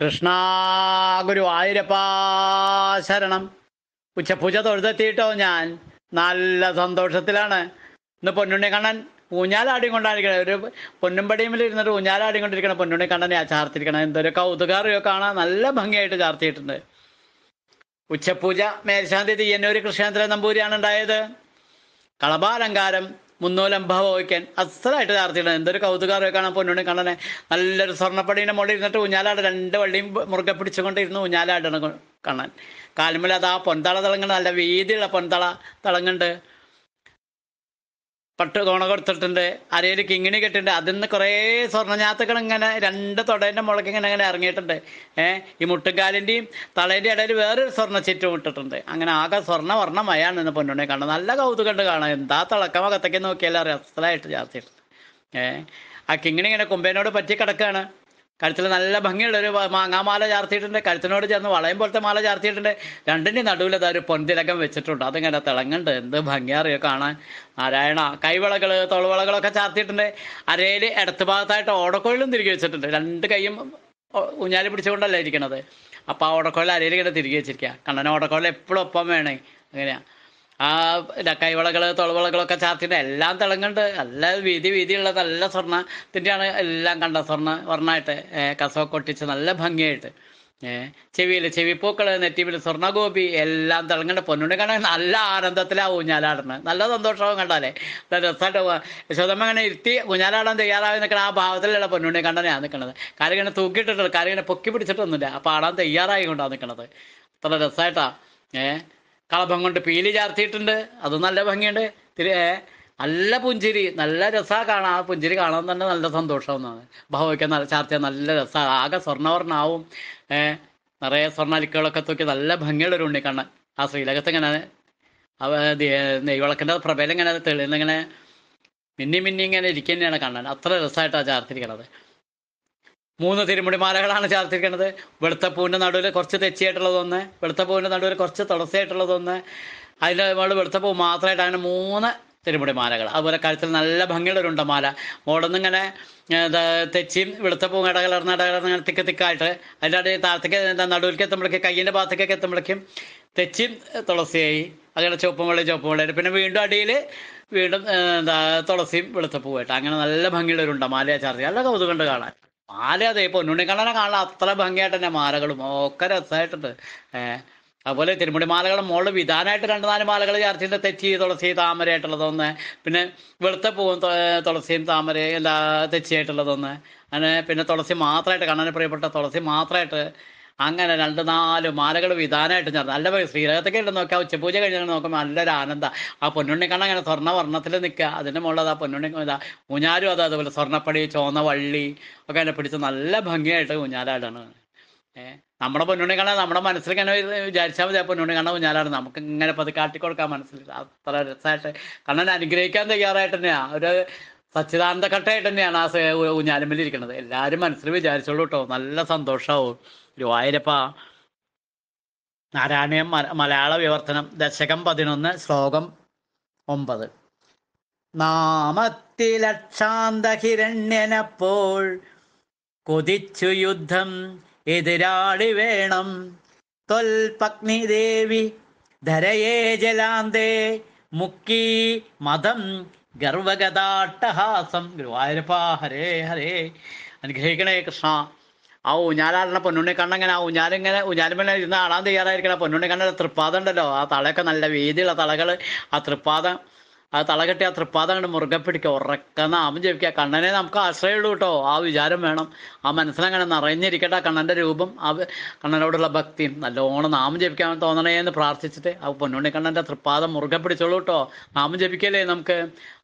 കൃഷ്ണ ഗുരു ആയിരപ്പാശരണം പൂജ തൊഴുതെത്തിയിട്ടോ ഞാൻ നല്ല സന്തോഷത്തിലാണ് ഇന്ന് കണ്ണൻ ഊഞ്ഞാലാടി കൊണ്ടായിരിക്കണം ഒരു പൊന്നുംപടിയമ്മിൽ ഇരുന്നിട്ട് ഊഞ്ഞാലാടി കൊണ്ടിരിക്കണം പൊന്നുണ്ണിക്കണ്ണനെ ആ ചാർത്തിരിക്കണം എന്തൊരു കൗതുകാറിയോ കാണാൻ നല്ല ഭംഗിയായിട്ട് ചാർത്തിയിട്ടുണ്ട് ഉച്ചപൂജ മേൽശാന്തി തീയന്നൂര് കൃഷ്ണേന്ദ്ര നമ്പൂരിയാണ് ഉണ്ടായത് കളഭാലങ്കാരം മുന്നോലംഭാവ വയ്ക്കാൻ അസലായിട്ട് ചാർത്തിയിടണം എന്തൊരു കൗതുകാറോ കാണാൻ പൊന്നുണ്ണി കണ്ടനെ നല്ലൊരു സ്വർണ്ണപ്പടീൻ്റെ മുകളിൽ ഇരുന്നിട്ട് ഊഞ്ഞാലാട് രണ്ട് വള്ളിയും മുറുകെ പിടിച്ചുകൊണ്ടിരുന്ന് ഊഞ്ഞാലാടണം കാണാൻ കാൽമേൽ അത് ആ പൊന്തള തിളങ്ങുന്നുണ്ട് നല്ല വീതിയുള്ള പൊന്തള തിളങ്ങുന്നുണ്ട് പട്ട് കൊടുത്തിട്ടുണ്ട് അരയിൽ കിങ്ങിണി കെട്ടിട്ടുണ്ട് അതിൽ നിന്ന് കുറേ സ്വർണ്ണഞ്ഞാത്തുകൾ ഇങ്ങനെ രണ്ട് തൊടേൻ്റെ മുളക്ക് ഇങ്ങനെ അങ്ങനെ ഇറങ്ങിയിട്ടുണ്ട് ഏഹ് ഈ മുട്ടുകാലിൻ്റെയും തളേൻ്റെ ഇടയിൽ വേറൊരു സ്വർണ്ണ ചുറ്റും ഇട്ടിട്ടുണ്ട് അങ്ങനെ ആകെ സ്വർണ്ണ വർണ്ണമയാണ് ഇന്ന് പൊന്നുണ്ണെ കാണുന്നത് നല്ല കൗതുകണ്ട് കാണാം എന്താ തിളക്കം അകത്തേക്ക് നോക്കിയാലും അറിയാം അസലായിട്ട് ജാസ്തി ഏഹ് ആ കിങ്ങിണി ഇങ്ങനെ കൊമ്പേനോട് പറ്റി കിടക്കുകയാണ് കഴുത്തിൽ നല്ല ഭംഗിയുള്ള ഒരു മാങ്ങാമാല ചാർത്തിയിട്ടുണ്ട് കഴുത്തിനോട് ചേർന്ന് വളയം പോലത്തെ മാല ചാർത്തിയിട്ടുണ്ട് രണ്ടിൻ്റെ നടുവിൽ ഒരു പൊന്തിലകം വെച്ചിട്ടുണ്ട് അതിങ്ങനെ തിളങ്ങുന്നുണ്ട് എന്ത് ഭംഗിയറിയോ കാണാൻ നാരായണ കൈവളകൾ തൊളവളകളൊക്കെ ചാർത്തിയിട്ടുണ്ട് അരയിൽ ഇടത്ത് ഭാഗത്തായിട്ട് ഓടക്കോയിലും തിരികെ വെച്ചിട്ടുണ്ട് രണ്ട് കൈയും ഉഞ്ഞാലി പിടിച്ചുകൊണ്ടല്ലേ ഇരിക്കണത് അപ്പോൾ ആ ഓടക്കോയിൽ അരയിൽ ഇങ്ങനെ തിരികെ വെച്ചിരിക്കുക കണ്ണൻ ഓടക്കോയിൽ എപ്പോഴും ഒപ്പം വേണേ അങ്ങനെയാ ആ കൈവളകള് തുളവളകളൊക്കെ ചാർത്തിട്ട് എല്ലാം തിളങ്ങുന്നുണ്ട് നല്ല വീതി വീതിയുള്ള നല്ല സ്വർണ്ണത്തിൻ്റെയാണ് എല്ലാം കണ്ട സ്വർണ്ണ വർണ്ണമായിട്ട് കസവൊക്കെ കൊട്ടിച്ച് നല്ല ഭംഗിയായിട്ട് ഏഹ് ചെവിയിൽ ചെവിപ്പൂക്കൾ നെറ്റിവിൽ സ്വർണ്ണഗോപി എല്ലാം തിളങ്ങണ്ട പൊന്നുണ്ടെ കണ്ട നല്ല ആനന്ദത്തിലാ ഊഞ്ഞാലാടുന്നത് നല്ല സന്തോഷവും കണ്ടാലേ നല്ല രസമായിട്ട് യശോദമ്മ ഇങ്ങനെ ഇരുത്തി ഊഞ്ഞാലാടാൻ തയ്യാറായി നിൽക്കണ ആ ഭാവത്തിലുള്ള പൊന്നുണ്ടെ കണ്ട ഞാൻ നിൽക്കണത് കാലിങ്ങനെ ഇങ്ങനെ കാലിങ്ങനെ പൊക്കി പിടിച്ചിട്ടൊന്നുമില്ല ആ ആടാൻ തയ്യാറായി കൊണ്ടാണ് നിൽക്കണത് അത്ര രസമായിട്ടാ ഏഹ് കളഭം കൊണ്ട് പീലി ചാർത്തിയിട്ടുണ്ട് അതും നല്ല ഭംഗിയുണ്ട് തിരി നല്ല പുഞ്ചിരി നല്ല രസമാണ് കാണാൻ ആ പുഞ്ചിരി കാണാൻ തന്നെ നല്ല സന്തോഷമാണ് ഭവയ്ക്ക് നല്ല ചാർത്തിയാൽ നല്ല രസമാണ് ആകെ സ്വർണ്ണവർണ്ണാവും ഏഹ് നിറയെ സ്വർണ്ണാലിക്കുകളൊക്കെ തൂക്കി നല്ല ഭംഗിയുള്ള ഒരു ഉണ്ണി കാണാൻ ആ ശ്രീലകത്ത് ഇങ്ങനെ അവ നെയ്വിളക്കിൻ്റെ പ്രബലം ഇങ്ങനെ തെളിയുന്നിങ്ങനെ മിന്നി മിന്നി ഇങ്ങനെ ഇരിക്കുന്നതാണ് കാണാൻ അത്ര രസമായിട്ടാണ് ചാർത്തിരിക്കണത് മൂന്ന് തിരുമുടിമാലകളാണ് മാലകളാണ് ചാർത്തിരിക്കുന്നത് വെളുത്തപ്പൂവിൻ്റെ നടുവിൽ കുറച്ച് തെച്ചിയായിട്ടുള്ളതൊന്ന് വെളുത്തപ്പൂവിൻ്റെ നടുവിൽ കുറച്ച് തുളസിയായിട്ടുള്ളതൊന്ന് അതിൻ്റെ നമ്മൾ വെളുത്തപ്പൂ മാത്രമായിട്ട് അങ്ങനെ മൂന്ന് തിരുമുടിമാലകൾ മാലകൾ അതുപോലെ കഴുത്തിൽ നല്ല ഭംഗിയുള്ള ഒരു ഉണ്ടമാല മോടൊന്നും ഇങ്ങനെ തെച്ചിയും വെളുത്തപ്പൂവും ഇടകലർന്ന് ഇടകലർന്ന് ഇങ്ങനെ തിക്ക് തിക്കായിട്ട് അതിൻ്റെ താഴത്തേക്ക് നടുവിലേക്ക് എത്തുമ്പോഴേക്കും കയ്യിൻ്റെ ഭാഗത്തേക്കൊക്കെ എത്തുമ്പോഴേക്കും തെച്ചിയും തുളസിയായി അങ്ങനെ ചുവപ്പും വെള്ളയും ചുവപ്പും വെള്ളയും പിന്നെ വീണ്ടും അടിയിൽ വീണ്ടും എന്താ തുളസിയും വെളുത്തപ്പൂവായിട്ട് അങ്ങനെ നല്ല ഭംഗിയുള്ള ഒരു ഉണ്ടമാലയാണ് ചാർത്തി നല്ല കൗതുകൊണ്ട് കാണാൻ മാല അതെ ഇപ്പോൾ ഉണ്ണിക്കണ്ണനെ കാണാൻ അത്ര ഭംഗിയായിട്ട് തന്നെ മാലകളും ഒക്കെ രസമായിട്ടുണ്ട് അതുപോലെ തിരുമുടി മാലകൾ മോള് വിധാനമായിട്ട് രണ്ട് നാല് മാലകൾ ചർച്ചിൻ്റെ തെച്ചി തുളസി താമരയായിട്ടുള്ളതൊന്ന് പിന്നെ വെളുത്ത പൂവും തുളസിയും താമരയും എല്ലാ തെച്ചിയായിട്ടുള്ളതൊന്ന് അങ്ങനെ പിന്നെ തുളസി മാത്രമായിട്ട് കണ്ണനെ പ്രിയപ്പെട്ട തുളസി മാത്രമായിട്ട് അങ്ങനെ രണ്ട് നാല് മാലകൾ വിധാനമായിട്ട് ചേർന്ന് നല്ല ശ്രീരകത്തൊക്കെ ഇട്ട് നോക്കാം ഉച്ചപൂജ കഴിഞ്ഞാൽ നോക്കുമ്പോൾ നല്ലൊരു ആനന്ദ ആ കണ്ണ അങ്ങനെ സ്വർണ്ണ വർണ്ണത്തിൽ നിൽക്കുക അതിൻ്റെ മുകളിലത് ആ പൊന്നുണ്ണി ഇതാ ഊഞ്ഞാലും അത് അതുപോലെ സ്വർണ്ണപ്പടി ചുവന്ന വള്ളി ഒക്കെ അതിനെ പിടിച്ച് നല്ല ഭംഗിയായിട്ട് ഊഞ്ഞാലാടാണ് ഏഹ് നമ്മുടെ കണ്ണ നമ്മുടെ മനസ്സിൽ ഇങ്ങനെ വിചാരിച്ചാൽ മതി ആ കണ്ണ കുഞ്ഞാലാണ് നമുക്ക് ഇങ്ങനെ കാട്ടി കാട്ടിക്കൊടുക്കാൻ മനസ്സിൽ അത്ര രസമായിട്ട് കണ്ണനെ അനുഗ്രഹിക്കാൻ തയ്യാറായിട്ട് തന്നെയാണ് ഒരു സച്ചിദാനന്ദ കട്ടയായിട്ട് തന്നെയാണ് ആ ഊഞ്ഞാലുമ്പിൽ ഇരിക്കുന്നത് എല്ലാവരും മനസ്സിൽ വിചാരിച്ചോളൂ കേട്ടോ നല്ല സന്തോഷമാവും ഒരു ഗുരുവായൂരപ്പ നാരായണീയം മലയാള വിവർത്തനം ദശകം പതിനൊന്ന് ശ്ലോകം ഒമ്പത് നാമത്തിലക്ഷാന്തഹിരണ്യനപ്പോൾ കൊതിച്ചു യുദ്ധം എതിരാളി വേണം ദേവി ധരയേ ജലാന്തേ മുക്കി മതം ഗർവഗതാട്ടഹാസം ഗുരുവായൂരപ്പ ഹരേ ഹരേ അനുഗ്രഹിക്കണേ കൃഷ്ണ ആ ഊഞ്ഞാലാടണ പൊന്നുണ്ണി കണ്ണെങ്ങനെ ആ ഊഞ്ഞാലിങ്ങനെ ഊഞ്ഞാലുമേലെ ഇരുന്ന് ആടാൻ തയ്യാറായിരിക്കണം പൊന്നുണ്ണി കണ്ണ തൃപ്പാദം ഉണ്ടല്ലോ ആ തളയൊക്കെ നല്ല വീതിയുള്ള തളകൾ ആ തൃപ്പാദം ആ തള കെട്ടി ആ തൃപ്പാദം അങ്ങനെ മുറുകെ പിടിക്കുക ഉറക്ക നാമം ജപിക്കുക കണ്ണനെ നമുക്ക് ആശ്രയമുള്ളൂ കേട്ടോ ആ വിചാരം വേണം ആ മനസ്സിനങ്ങനെ നിറഞ്ഞിരിക്കട്ടെ കണ്ണൻ്റെ രൂപം ആ കണ്ണനോടുള്ള ഭക്തിയും നല്ലോണം നാമം ജപിക്കാൻ തോന്നണേ എന്ന് പ്രാർത്ഥിച്ചിട്ട് ആ പൊന്നുണ്ണി കണ്ണൻ്റെ തൃപ്പാദം മുറുകെ പിടിച്ചോളൂ കേട്ടോ നാമം ജപിക്കല്ലേ നമുക്ക്